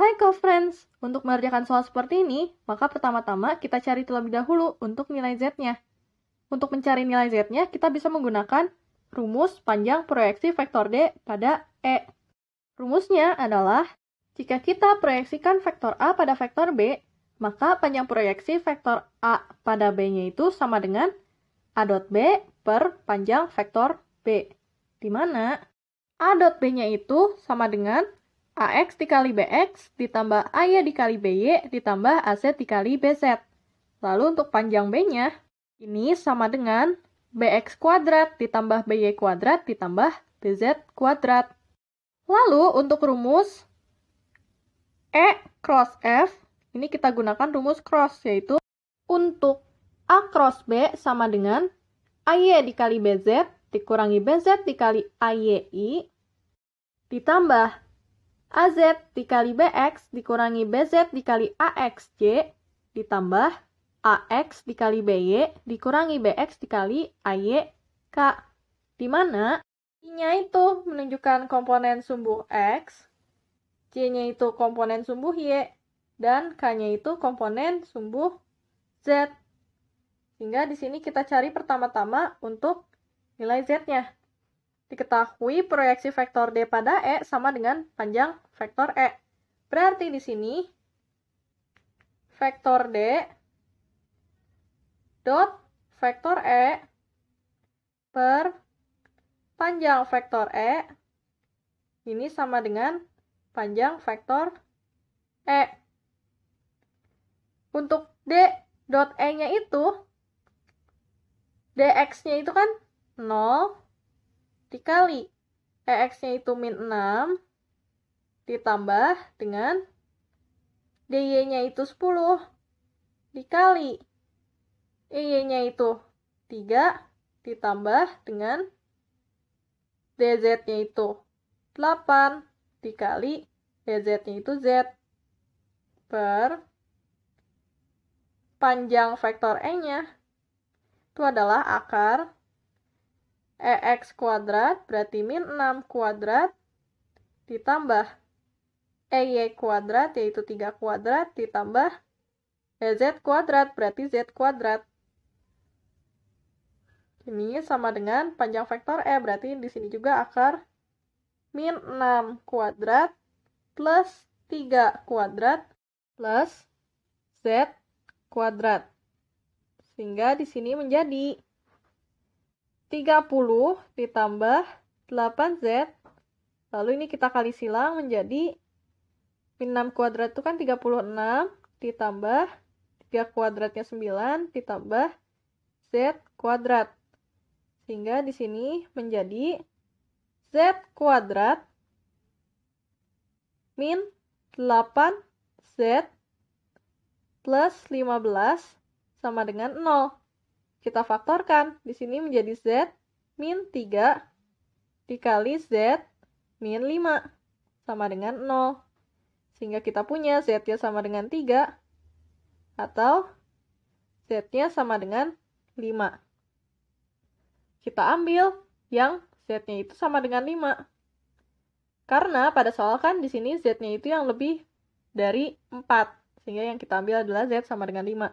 Hai co-friends, untuk mengerjakan soal seperti ini, maka pertama-tama kita cari terlebih dahulu untuk nilai Z-nya. Untuk mencari nilai Z-nya, kita bisa menggunakan rumus panjang proyeksi vektor D pada E. Rumusnya adalah, jika kita proyeksikan vektor A pada vektor B, maka panjang proyeksi vektor A pada B-nya itu sama dengan A dot B per panjang vektor B. Di mana A dot B-nya itu sama dengan AX dikali BX ditambah AY dikali BY ditambah AZ dikali BZ. Lalu untuk panjang B-nya, ini sama dengan BX kuadrat ditambah BY kuadrat ditambah BZ kuadrat. Lalu untuk rumus E cross F, ini kita gunakan rumus cross, yaitu untuk A cross B sama dengan AY dikali BZ dikurangi BZ dikali AYI ditambah AZ dikali BX dikurangi BZ dikali AXJ ditambah AX dikali BY dikurangi BX dikali AYK. Di mana I-nya itu menunjukkan komponen sumbu X, C-nya itu komponen sumbu Y, dan K-nya itu komponen sumbu Z. Sehingga di sini kita cari pertama-tama untuk nilai Z-nya. Diketahui proyeksi vektor D pada E sama dengan panjang vektor E. Berarti di sini vektor D dot vektor E per panjang vektor E ini sama dengan panjang vektor E. Untuk D dot E-nya itu, DX-nya itu kan 0 dikali EX-nya itu min 6 ditambah dengan DY-nya itu 10 dikali EY-nya itu 3 ditambah dengan DZ-nya itu 8 dikali DZ-nya itu Z per panjang vektor E-nya itu adalah akar EX kuadrat berarti min 6 kuadrat ditambah EY kuadrat yaitu 3 kuadrat ditambah EZ kuadrat berarti Z kuadrat. Ini sama dengan panjang vektor E berarti di sini juga akar min 6 kuadrat plus 3 kuadrat plus Z kuadrat. Sehingga di sini menjadi 30 ditambah 8Z. Lalu ini kita kali silang menjadi min 6 kuadrat itu kan 36 ditambah 3 kuadratnya 9 ditambah Z kuadrat. Sehingga di sini menjadi Z kuadrat min 8Z plus 15 sama dengan 0. Kita faktorkan. Di sini menjadi Z min 3 dikali Z min 5 sama dengan 0. Sehingga kita punya Z-nya sama dengan 3 atau Z-nya sama dengan 5. Kita ambil yang Z-nya itu sama dengan 5. Karena pada soal kan di sini Z-nya itu yang lebih dari 4. Sehingga yang kita ambil adalah Z sama dengan 5.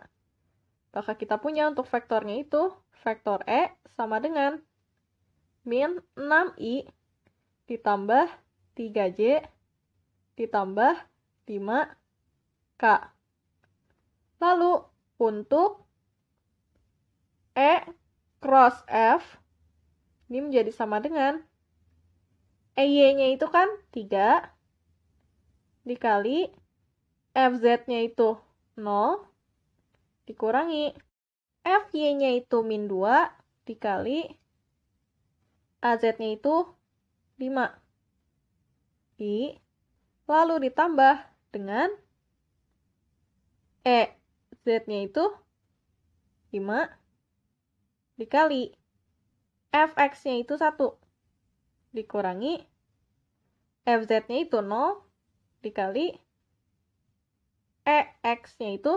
Maka kita punya untuk vektornya itu vektor E sama dengan min 6I ditambah 3J ditambah 5K. Lalu untuk E cross F ini menjadi sama dengan EY-nya itu kan 3 dikali FZ-nya itu 0 dikurangi FY-nya itu min 2 dikali AZ-nya itu 5 I lalu ditambah dengan E Z-nya itu 5 dikali fx-nya itu 1 dikurangi fz-nya itu 0 dikali ex-nya itu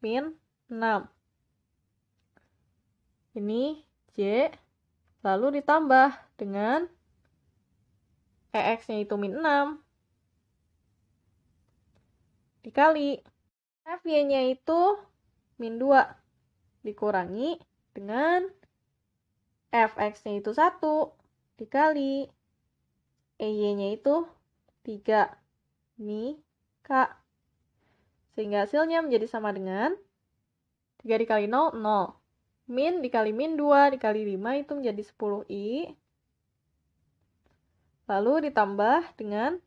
min 6. Ini C, lalu ditambah dengan EX-nya itu min 6. Dikali FY-nya itu min 2. Dikurangi dengan FX-nya itu 1. Dikali EY-nya itu 3. Ini K sehingga hasilnya menjadi sama dengan 3 dikali 0, 0. Min dikali min 2 dikali 5 itu menjadi 10i. Lalu ditambah dengan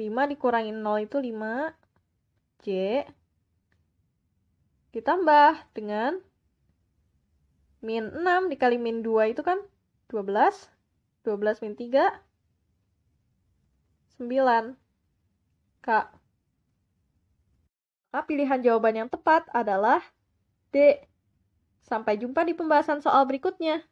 5 dikurangi 0 itu 5j. Ditambah dengan min 6 dikali min 2 itu kan 12. 12 min 3, 9. Kak, maka nah, pilihan jawaban yang tepat adalah D. Sampai jumpa di pembahasan soal berikutnya.